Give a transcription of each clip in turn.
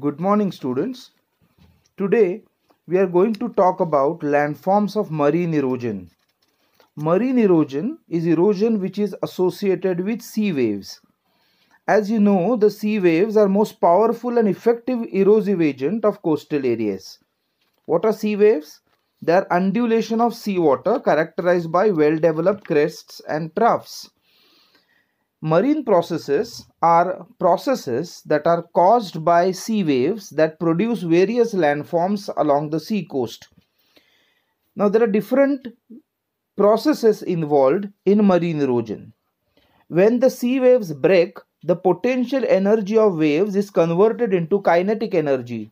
Good morning students. Today we are going to talk about landforms of marine erosion. Marine erosion is erosion which is associated with sea waves. As you know the sea waves are most powerful and effective erosive agent of coastal areas. What are sea waves? They are undulation of seawater characterized by well developed crests and troughs. Marine processes are processes that are caused by sea waves that produce various landforms along the sea coast. Now, there are different processes involved in marine erosion. When the sea waves break, the potential energy of waves is converted into kinetic energy.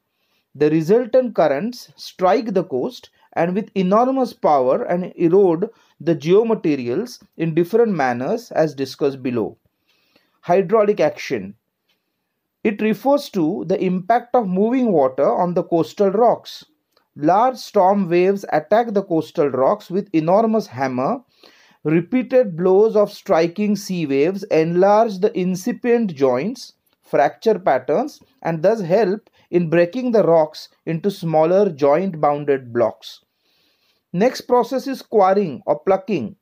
The resultant currents strike the coast and with enormous power and erode the geomaterials in different manners as discussed below. Hydraulic action. It refers to the impact of moving water on the coastal rocks. Large storm waves attack the coastal rocks with enormous hammer. Repeated blows of striking sea waves enlarge the incipient joints, fracture patterns, and thus help in breaking the rocks into smaller joint bounded blocks. Next process is quarrying or plucking.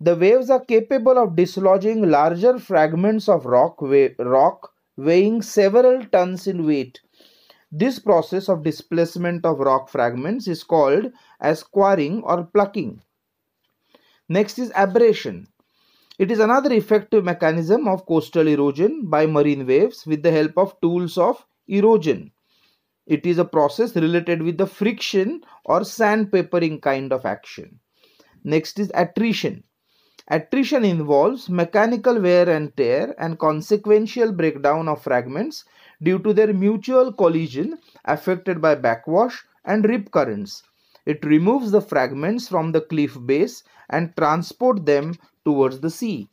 The waves are capable of dislodging larger fragments of rock, rock weighing several tons in weight. This process of displacement of rock fragments is called as quarrying or plucking. Next is abrasion. It is another effective mechanism of coastal erosion by marine waves with the help of tools of erosion. It is a process related with the friction or sandpapering kind of action. Next is attrition. Attrition involves mechanical wear and tear and consequential breakdown of fragments due to their mutual collision affected by backwash and rip currents. It removes the fragments from the cliff base and transport them towards the sea.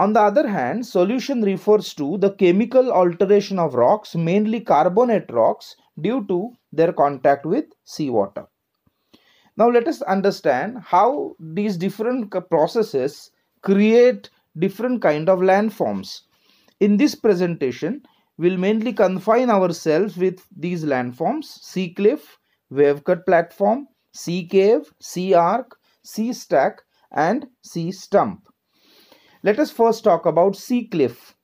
On the other hand, solution refers to the chemical alteration of rocks, mainly carbonate rocks, due to their contact with seawater. Now let us understand how these different processes create different kind of landforms. In this presentation, we'll mainly confine ourselves with these landforms, sea cliff, wave cut platform, sea cave, sea arc, sea stack and sea stump. Let us first talk about sea cliff.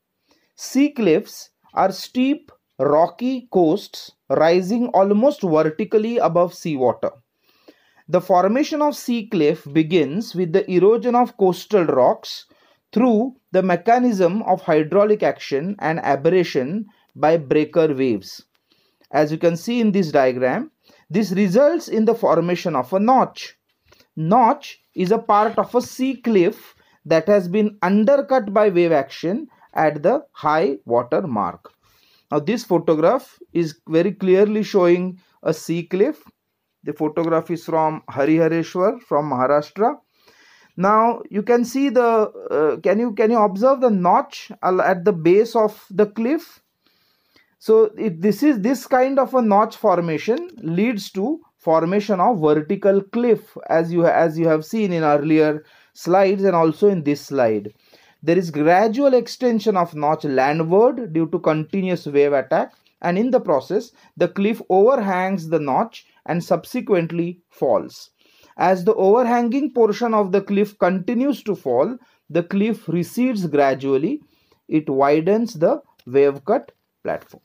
Sea cliffs are steep, rocky coasts rising almost vertically above seawater. The formation of sea cliff begins with the erosion of coastal rocks through the mechanism of hydraulic action and aberration by breaker waves. As you can see in this diagram, this results in the formation of a notch. Notch is a part of a sea cliff that has been undercut by wave action at the high water mark. Now this photograph is very clearly showing a sea cliff. The photograph is from Harihareshwar from Maharashtra. Now you can see the uh, can you can you observe the notch at the base of the cliff. So if this is this kind of a notch formation leads to formation of vertical cliff as you as you have seen in earlier slides and also in this slide. There is gradual extension of notch landward due to continuous wave attack and in the process the cliff overhangs the notch and subsequently falls. As the overhanging portion of the cliff continues to fall, the cliff recedes gradually. It widens the wave cut platform.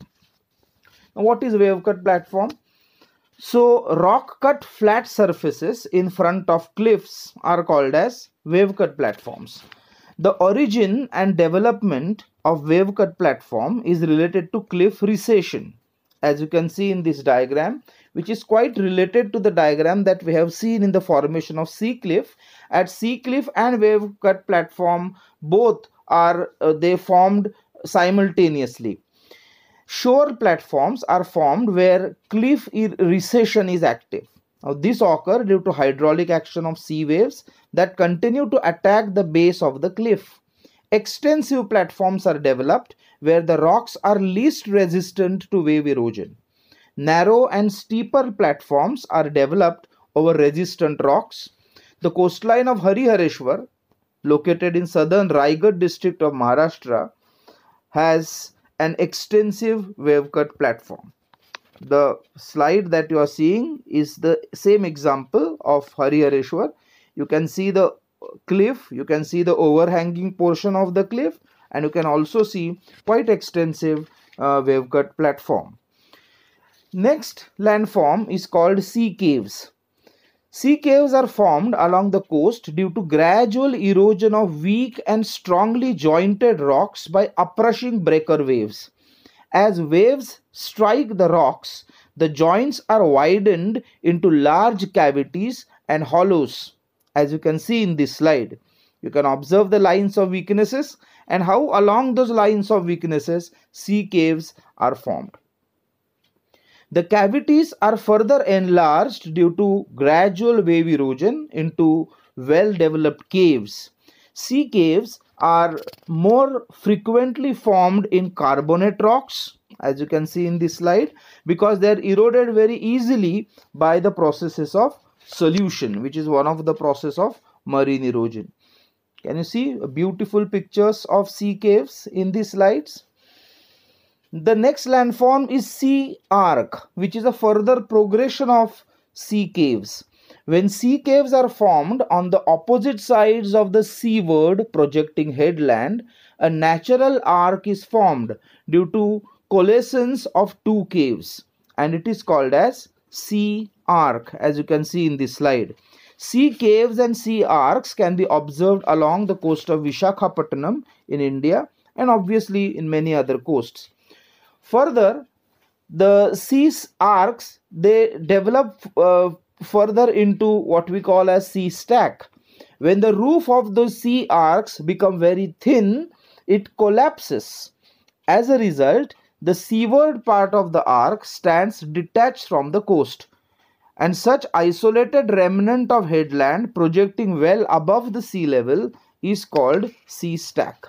Now what is wave cut platform? So rock cut flat surfaces in front of cliffs are called as wavecut platforms. The origin and development of wavecut platform is related to cliff recession as you can see in this diagram which is quite related to the diagram that we have seen in the formation of sea cliff at sea cliff and wavecut platform both are uh, they formed simultaneously shore platforms are formed where cliff recession is active now this occur due to hydraulic action of sea waves that continue to attack the base of the cliff. Extensive platforms are developed where the rocks are least resistant to wave erosion. Narrow and steeper platforms are developed over resistant rocks. The coastline of Harihareshwar, located in southern Raigad district of Maharashtra, has an extensive wave cut platform the slide that you are seeing is the same example of Harihareshwar. You can see the cliff, you can see the overhanging portion of the cliff and you can also see quite extensive uh, cut platform. Next landform is called sea caves. Sea caves are formed along the coast due to gradual erosion of weak and strongly jointed rocks by uprushing breaker waves. As waves strike the rocks, the joints are widened into large cavities and hollows, as you can see in this slide. You can observe the lines of weaknesses and how along those lines of weaknesses sea caves are formed. The cavities are further enlarged due to gradual wave erosion into well developed caves. Sea caves are more frequently formed in carbonate rocks as you can see in this slide because they are eroded very easily by the processes of solution which is one of the process of marine erosion can you see beautiful pictures of sea caves in these slides the next landform is sea arc which is a further progression of sea caves when sea caves are formed on the opposite sides of the seaward projecting headland, a natural arc is formed due to coalescence of two caves and it is called as sea arc as you can see in this slide. Sea caves and sea arcs can be observed along the coast of Vishakhapatnam in India and obviously in many other coasts. Further, the sea arcs they develop uh, further into what we call as C stack. When the roof of those C arcs become very thin, it collapses. As a result, the seaward part of the arc stands detached from the coast and such isolated remnant of headland projecting well above the sea level is called sea stack.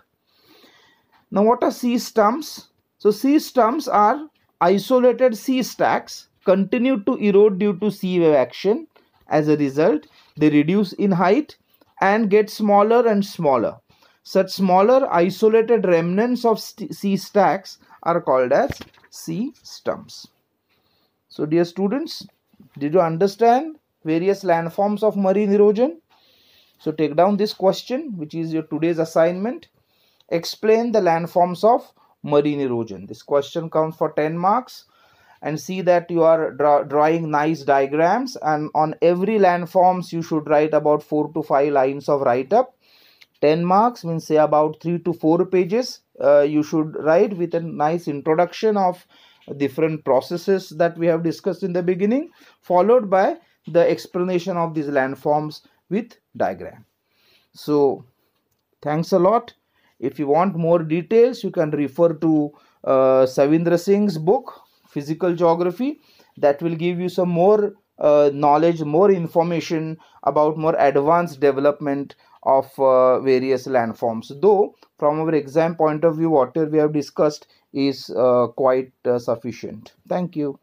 Now what are sea stumps? So sea stumps are isolated sea stacks continue to erode due to sea wave action. As a result, they reduce in height and get smaller and smaller. Such smaller isolated remnants of sea stacks are called as sea stumps. So dear students, did you understand various landforms of marine erosion? So take down this question which is your today's assignment. Explain the landforms of marine erosion. This question comes for 10 marks and see that you are draw, drawing nice diagrams and on every landforms you should write about 4 to 5 lines of write-up 10 marks means say about 3 to 4 pages uh, you should write with a nice introduction of different processes that we have discussed in the beginning followed by the explanation of these landforms with diagram so thanks a lot if you want more details you can refer to uh, Savindra Singh's book physical geography that will give you some more uh, knowledge more information about more advanced development of uh, various landforms though from our exam point of view whatever we have discussed is uh, quite uh, sufficient thank you